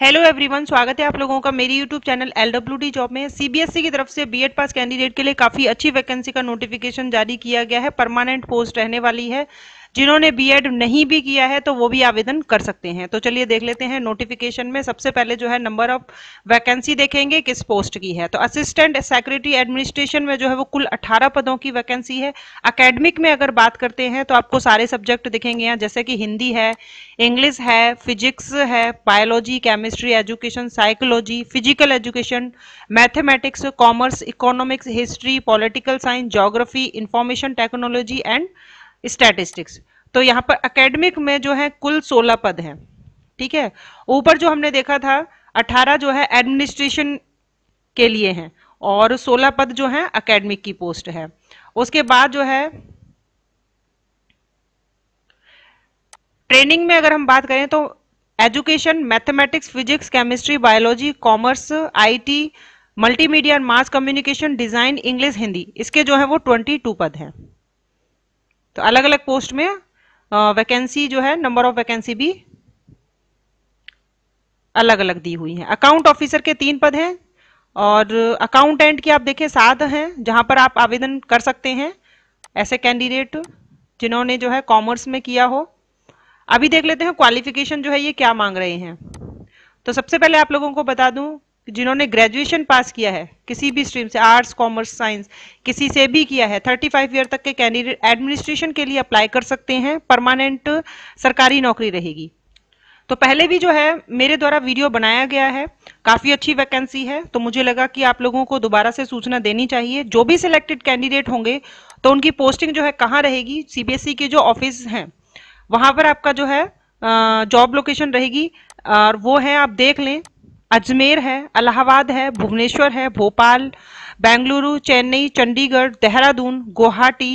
hello everyone स्वागत है आप लोगों का मेरी YouTube channel L D job में सीबीएसई e की तरफ से बीएड पास कैंडिडेट के लिए काफ़ी अच्छी वैकेंसी का नोटिफिकेशन जारी किया गया है परमानेंट पोस्ट रहने वाली है जिन्होंने बीएड नहीं भी किया है तो वो भी आवेदन कर सकते हैं तो चलिए देख लेते हैं नोटिफिकेशन में सबसे पहले जो है नंबर ऑफ वैकेंसी देखेंगे किस पोस्ट की है तो असिस्टेंट सेक्रेटरी एडमिनिस्ट्रेशन में जो है वो कुल अठारह पदों की वैकेंसी है अकेडमिक में अगर बात करते हैं तो आपको सारे सब्जेक्ट दिखेंगे यहाँ जैसे कि हिंदी है इंग्लिश है फिजिक्स है biology chemistry education psychology physical education mathematics commerce economics history political science geography information technology and statistics तो यहाँ पर एकेडमिक में जो है कुल 16 पद हैं ठीक है ऊपर जो हमने देखा था 18 जो है एडमिनिस्ट्रेशन के लिए हैं और 16 पद जो है एकेडमिक की पोस्ट है उसके बाद जो है ट्रेनिंग में अगर हम बात करें तो education mathematics physics chemistry biology commerce IT multimedia mass communication design English Hindi इसके जो है वो टू पद हैं तो अलग अलग पोस्ट में वैकेंसी जो है नंबर ऑफ वैकेंसी भी अलग अलग दी हुई है अकाउंट ऑफिसर के तीन पद हैं और अकाउंटेंट की आप देखें सात हैं जहां पर आप आवेदन कर सकते हैं ऐसे कैंडिडेट जिन्होंने जो है कॉमर्स में किया हो अभी देख लेते हैं क्वालिफिकेशन जो है ये क्या मांग रहे हैं तो सबसे पहले आप लोगों को बता दूं जिन्होंने ग्रेजुएशन पास किया है किसी भी स्ट्रीम से आर्ट्स कॉमर्स साइंस किसी से भी किया है 35 ईयर तक के कैंडिडेट एडमिनिस्ट्रेशन के लिए अप्लाई कर सकते हैं परमानेंट सरकारी नौकरी रहेगी तो पहले भी जो है मेरे द्वारा वीडियो बनाया गया है काफ़ी अच्छी वैकेंसी है तो मुझे लगा कि आप लोगों को दोबारा से सूचना देनी चाहिए जो भी सिलेक्टेड कैंडिडेट होंगे तो उनकी पोस्टिंग जो है कहाँ रहेगी सीबीएसई e के जो ऑफिस हैं वहां पर आपका जो है जॉब लोकेशन रहेगी और वो है आप देख लें अजमेर है अलाहाबाद है भुवनेश्वर है भोपाल बेंगलुरु चेन्नई चंडीगढ़ देहरादून गुवाहाटी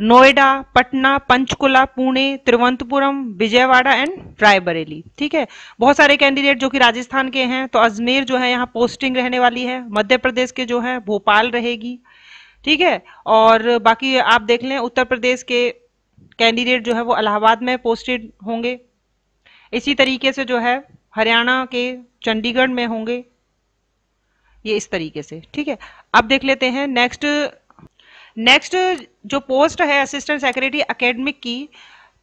नोएडा पटना पंचकुला पुणे तिरुवनंतपुरम विजयवाड़ा एंड रायबरेली ठीक है बहुत सारे कैंडिडेट जो कि राजस्थान के हैं तो अजमेर जो है यहाँ पोस्टिंग रहने वाली है मध्य प्रदेश के जो है भोपाल रहेगी ठीक है और बाकी आप देख लें उत्तर प्रदेश के कैंडिडेट जो है वो इलाहाबाद में पोस्टेड होंगे इसी तरीके से जो है हरियाणा के चंडीगढ़ में होंगे ये इस तरीके से ठीक है अब देख लेते हैं नेक्स्ट नेक्स्ट जो पोस्ट है असिस्टेंट सेक्रेटरी अकेडमिक की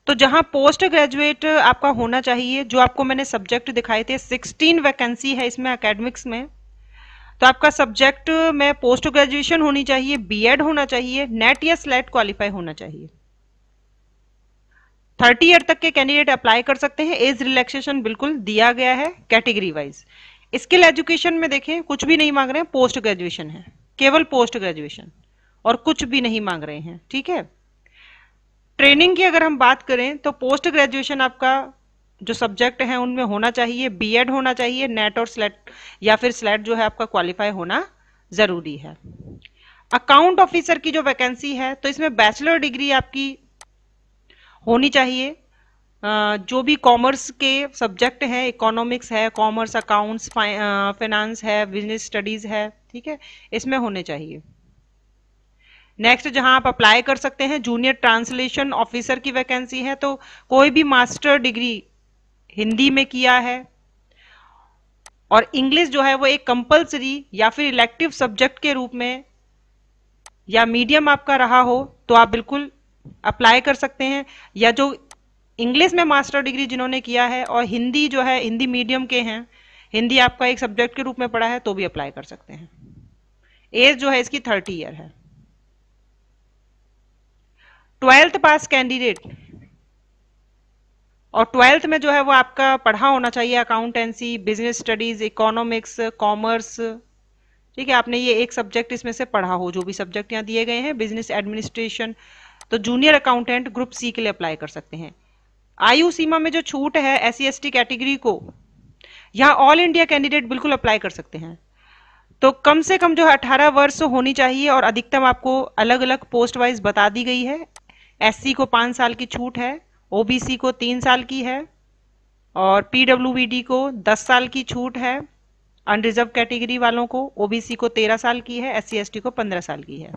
तो जहां पोस्ट ग्रेजुएट आपका होना चाहिए जो आपको मैंने सब्जेक्ट दिखाए थे 16 वैकेंसी है इसमें अकेडमिक्स में तो आपका सब्जेक्ट में पोस्ट ग्रेजुएशन होनी चाहिए बीएड होना चाहिए नेट या स्लेट क्वालिफाई होना चाहिए थर्टी ईयर तक के कैंडिडेट अप्लाई कर सकते हैं एज रिलैक्सेशन बिल्कुल दिया गया है कैटेगरी वाइज स्किल एजुकेशन में देखें कुछ भी नहीं मांग रहे हैं पोस्ट ग्रेजुएशन है केवल पोस्ट ग्रेजुएशन और कुछ भी नहीं मांग रहे हैं ठीक है ट्रेनिंग की अगर हम बात करें तो पोस्ट ग्रेजुएशन आपका जो सब्जेक्ट है उनमें होना चाहिए बी होना चाहिए नेट और स्लेट या फिर स्लेट जो है आपका क्वालिफाई होना ज़रूरी है अकाउंट ऑफिसर की जो वैकेंसी है तो इसमें बैचलर डिग्री आपकी होनी चाहिए जो भी कॉमर्स के सब्जेक्ट हैं इकोनॉमिक्स है कॉमर्स अकाउंट्स फाइनेंस है बिजनेस स्टडीज़ है ठीक है इसमें होने चाहिए नेक्स्ट जहां आप अप्लाई कर सकते हैं जूनियर ट्रांसलेशन ऑफिसर की वैकेंसी है तो कोई भी मास्टर डिग्री हिंदी में किया है और इंग्लिश जो है वो एक कंपलसरी या फिर इलेक्टिव सब्जेक्ट के रूप में या मीडियम आपका रहा हो तो आप बिल्कुल अप्लाई कर सकते हैं या जो इंग्लिश में मास्टर डिग्री जिन्होंने किया है और हिंदी जो है हिंदी मीडियम के हैं हिंदी आपका एक सब्जेक्ट के रूप में पढ़ा है तो भी अप्लाई कर सकते हैं एज जो है इसकी थर्टी ईयर है ट्वेल्थ पास कैंडिडेट और ट्वेल्थ में जो है वो आपका पढ़ा होना चाहिए accountancy business studies economics commerce ठीक है आपने ये एक सब्जेक्ट इसमें से पढ़ा हो जो भी सब्जेक्ट यहाँ दिए गए हैं बिजनेस एडमिनिस्ट्रेशन तो जूनियर अकाउंटेंट ग्रुप सी के लिए अप्लाई कर सकते हैं आयु सीमा में जो छूट है एस सी कैटेगरी को यहाँ ऑल इंडिया कैंडिडेट बिल्कुल अप्लाई कर सकते हैं तो कम से कम जो है अठारह वर्ष होनी चाहिए और अधिकतम आपको अलग अलग पोस्ट वाइज बता दी गई है एस को पाँच साल की छूट है ओबीसी को तीन साल की है और पीडब्ल्यूबीडी को दस साल की छूट है अनरिजर्व कैटेगरी वालों को ओबीसी को तेरह साल की है एस सी e को पंद्रह साल की है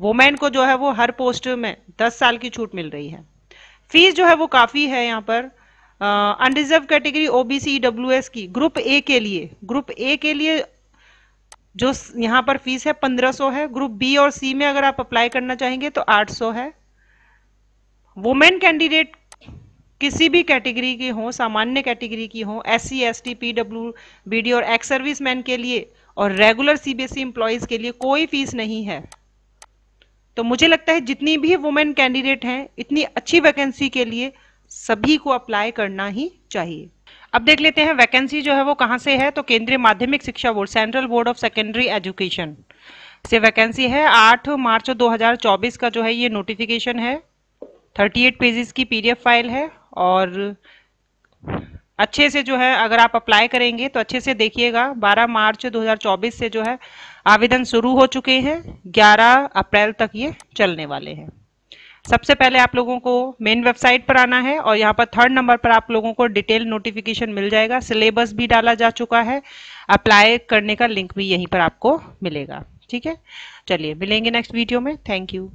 वुमेन को जो है वो हर पोस्ट में दस साल की छूट मिल रही है फीस जो है वो काफ़ी है यहाँ पर अनरिजर्व कैटेगरी ओबीसी डब्ल्यू की ग्रुप ए के लिए ग्रुप ए के लिए जो यहाँ पर फीस है 1500 है ग्रुप बी और सी में अगर आप अप्लाई करना चाहेंगे तो 800 है वुमेन कैंडिडेट किसी भी कैटेगरी की हो सामान्य कैटेगरी की हो S C S T P W B D और एक्स सर्विस मैन के लिए और रेगुलर सीबीएसई एम्प्लॉयज़ के लिए कोई फीस नहीं है तो मुझे लगता है जितनी भी वुमेन कैंडिडेट हैं इतनी अच्छी वैकेंसी के लिए सभी को अप्लाई करना ही चाहिए अब देख लेते हैं वैकेंसी जो है वो कहाँ से है तो केंद्रीय माध्यमिक शिक्षा board central board of secondary education से वैकेंसी है 8 मार्च 2024 का जो है ये नोटिफिकेशन है 38 पेजेस की पीडीएफ फाइल है और अच्छे से जो है अगर आप अप्लाई करेंगे तो अच्छे से देखिएगा 12 मार्च 2024 से जो है आवेदन शुरू हो चुके हैं 11 अप्रैल तक ये चलने वाले हैं सबसे पहले आप लोगों को मेन वेबसाइट पर आना है और यहाँ पर थर्ड नंबर पर आप लोगों को डिटेल नोटिफिकेशन मिल जाएगा सिलेबस भी डाला जा चुका है अप्लाई करने का लिंक भी यहीं पर आपको मिलेगा ठीक है चलिए मिलेंगे नेक्स्ट वीडियो में थैंक यू